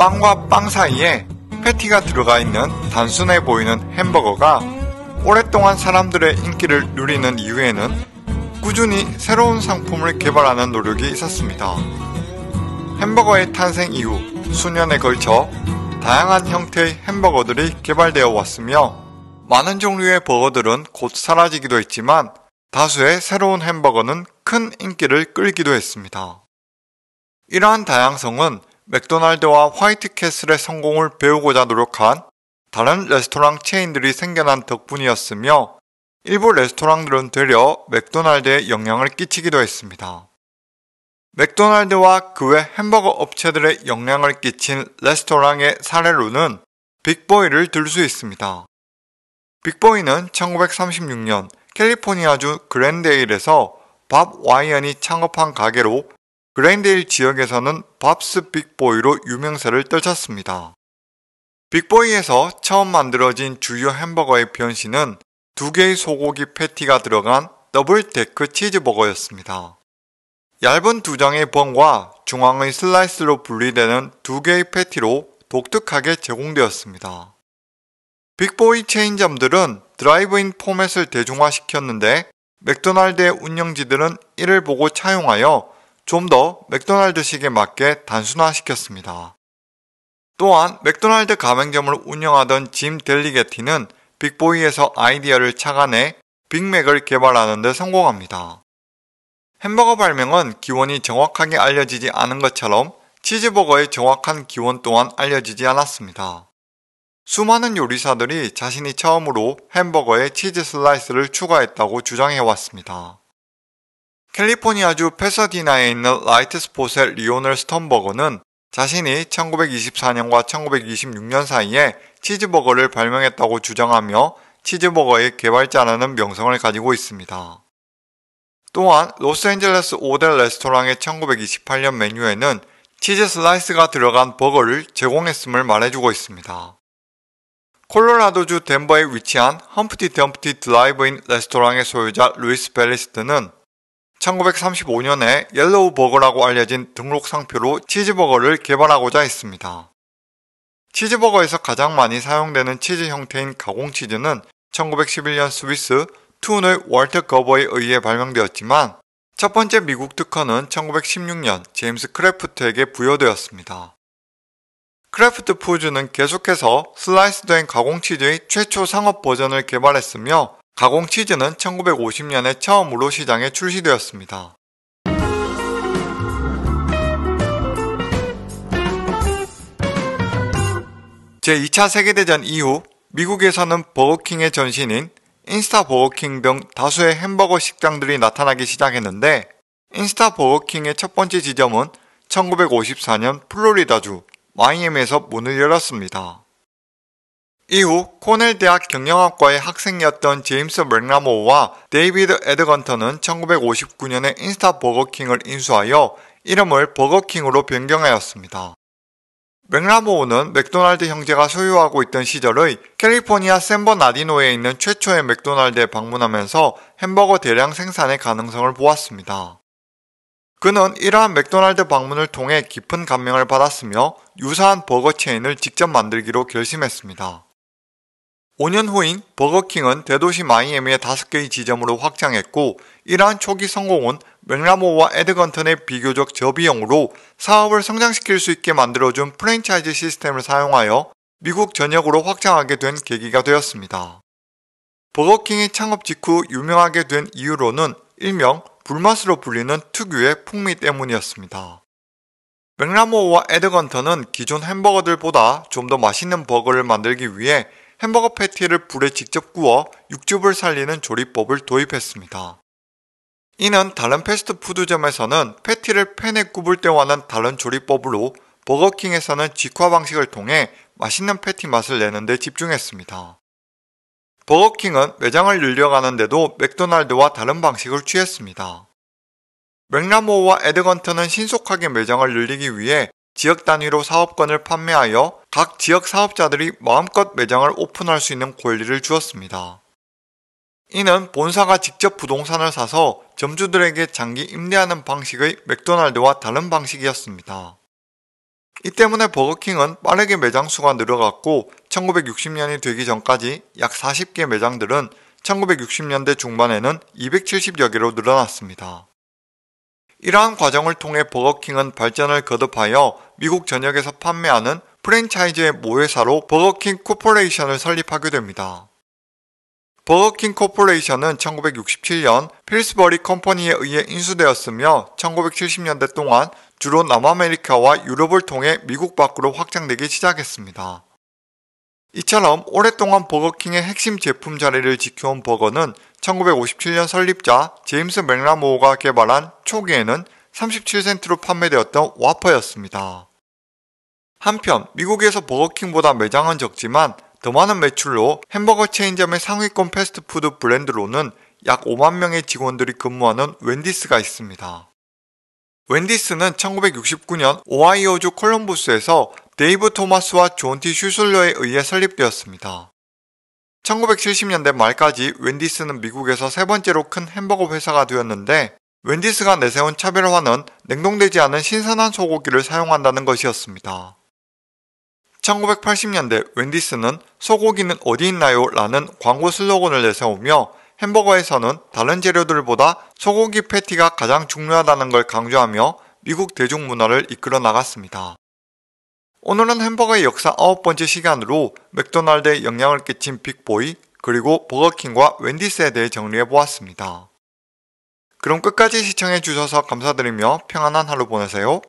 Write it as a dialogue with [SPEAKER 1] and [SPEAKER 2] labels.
[SPEAKER 1] 빵과 빵 사이에 패티가 들어가 있는 단순해 보이는 햄버거가 오랫동안 사람들의 인기를 누리는 이유에는 꾸준히 새로운 상품을 개발하는 노력이 있었습니다. 햄버거의 탄생 이후 수년에 걸쳐 다양한 형태의 햄버거들이 개발되어 왔으며 많은 종류의 버거들은 곧 사라지기도 했지만 다수의 새로운 햄버거는 큰 인기를 끌기도 했습니다. 이러한 다양성은 맥도날드와 화이트캐슬의 성공을 배우고자 노력한 다른 레스토랑 체인들이 생겨난 덕분이었으며 일부 레스토랑들은 되려 맥도날드에 영향을 끼치기도 했습니다. 맥도날드와 그 외 햄버거 업체들의 영향을 끼친 레스토랑의 사례로는 빅보이를 들 수 있습니다. 빅보이는 1936년 캘리포니아주 그랜데일에서 밥 와이언이 창업한 가게로 그레인데일 지역에서는 밥스 빅보이로 유명세를 떨쳤습니다. 빅보이에서 처음 만들어진 주요 햄버거의 변신은 두 개의 소고기 패티가 들어간 더블 데크 치즈버거였습니다. 얇은 두 장의 번과 중앙의 슬라이스로 분리되는 두 개의 패티로 독특하게 제공되었습니다. 빅보이 체인점들은 드라이브인 포맷을 대중화시켰는데 맥도날드의 운영지들은 이를 보고 차용하여 좀더 맥도날드식에 맞게 단순화시켰습니다. 또한 맥도날드 가맹점을 운영하던 짐 델리게티는 빅보이에서 아이디어를 착안해 빅맥을 개발하는 데 성공합니다. 햄버거 발명은 기원이 정확하게 알려지지 않은 것처럼 치즈버거의 정확한 기원 또한 알려지지 않았습니다. 수많은 요리사들이 자신이 처음으로 햄버거에 치즈 슬라이스를 추가했다고 주장해왔습니다. 캘리포니아주 페서디나에 있는 라이트스포의 리오넬 스턴버거는 자신이 1924년과 1926년 사이에 치즈버거를 발명했다고 주장하며 치즈버거의 개발자라는 명성을 가지고 있습니다. 또한 로스앤젤레스 오델 레스토랑의 1928년 메뉴에는 치즈 슬라이스가 들어간 버거를 제공했음을 말해주고 있습니다. 콜로라도주 덴버에 위치한 험프티 덤프티 드라이브인 레스토랑의 소유자 루이스 벨리스트는 1935년에 옐로우 버거라고 알려진 등록 상표로 치즈버거를 개발하고자 했습니다. 치즈버거에서 가장 많이 사용되는 치즈 형태인 가공치즈는 1911년 스위스 툰의 월터 거버에 의해 발명되었지만 첫 번째 미국 특허는 1916년 제임스 크래프트에게 부여되었습니다. 크래프트 푸즈는 계속해서 슬라이스된 가공치즈의 최초 상업 버전을 개발했으며 가공 치즈는 1950년에 처음으로 시장에 출시되었습니다. 제2차 세계대전 이후 미국에서는 버거킹의 전신인 인스타 버거킹 등 다수의 햄버거 식당들이 나타나기 시작했는데 인스타 버거킹의 첫 번째 지점은 1954년 플로리다주 마이애미에서 문을 열었습니다. 이후 코넬 대학 경영학과의 학생이었던 제임스 맥라모와 데이비드 에드건턴은 1959년에 인스타 버거킹을 인수하여 이름을 버거킹으로 변경하였습니다. 맥라모우는 맥도날드 형제가 소유하고 있던 시절의 캘리포니아 샌버나디노에 있는 최초의 맥도날드에 방문하면서 햄버거 대량 생산의 가능성을 보았습니다. 그는 이러한 맥도날드 방문을 통해 깊은 감명을 받았으며 유사한 버거 체인을 직접 만들기로 결심했습니다. 5년 후인 버거킹은 대도시 마이애미의 5개의 지점으로 확장했고 이러한 초기 성공은 맥라모와 에드건턴의 비교적 저비용으로 사업을 성장시킬 수 있게 만들어준 프랜차이즈 시스템을 사용하여 미국 전역으로 확장하게 된 계기가 되었습니다. 버거킹이 창업 직후 유명하게 된 이유로는 일명 불맛으로 불리는 특유의 풍미 때문이었습니다. 맥라모와 에드건턴은 기존 햄버거들보다 좀 더 맛있는 버거를 만들기 위해 햄버거 패티를 불에 직접 구워 육즙을 살리는 조리법을 도입했습니다. 이는 다른 패스트푸드점에서는 패티를 팬에 굽을 때와는 다른 조리법으로 버거킹에서는 직화 방식을 통해 맛있는 패티 맛을 내는 데 집중했습니다. 버거킹은 매장을 늘려가는데도 맥도날드와 다른 방식을 취했습니다. 맥라모와 에드건트는 신속하게 매장을 늘리기 위해 지역 단위로 사업권을 판매하여 각 지역 사업자들이 마음껏 매장을 오픈할 수 있는 권리를 주었습니다. 이는 본사가 직접 부동산을 사서 점주들에게 장기 임대하는 방식의 맥도날드와 다른 방식이었습니다. 이 때문에 버거킹은 빠르게 매장 수가 늘어갔고 1960년이 되기 전까지 약 40개 매장들은 1960년대 중반에는 270여 개로 늘어났습니다. 이러한 과정을 통해 버거킹은 발전을 거듭하여 미국 전역에서 판매하는 프랜차이즈의 모회사로 버거킹 코퍼레이션을 설립하게 됩니다. 버거킹 코퍼레이션은 1967년 필스버리 컴퍼니에 의해 인수되었으며 1970년대 동안 주로 남아메리카와 유럽을 통해 미국 밖으로 확장되기 시작했습니다. 이처럼 오랫동안 버거킹의 핵심 제품 자리를 지켜온 버거는 1957년 설립자 제임스 맥라모어가 개발한 초기에는 37센트로 판매되었던 와퍼였습니다. 한편 미국에서 버거킹보다 매장은 적지만 더 많은 매출로 햄버거 체인점의 상위권 패스트푸드 브랜드로는 약 5만 명의 직원들이 근무하는 웬디스가 있습니다. 웬디스는 1969년 오하이오주 콜럼부스에서 데이브 토마스와 존티 슈슬러에 의해 설립되었습니다. 1970년대 말까지 웬디스는 미국에서 세 번째로 큰 햄버거 회사가 되었는데 웬디스가 내세운 차별화는 냉동되지 않은 신선한 소고기를 사용한다는 것이었습니다. 1980년대 웬디스는 소고기는 어디 있나요? 라는 광고 슬로건을 내세우며 햄버거에서는 다른 재료들보다 소고기 패티가 가장 중요하다는 걸 강조하며 미국 대중문화를 이끌어 나갔습니다. 오늘은 햄버거의 역사 9 번째 시간으로 맥도날드에 영향을 끼친 빅보이 그리고 버거킹과 웬디스에 대해 정리해 보았습니다. 그럼 끝까지 시청해 주셔서 감사드리며 평안한 하루 보내세요.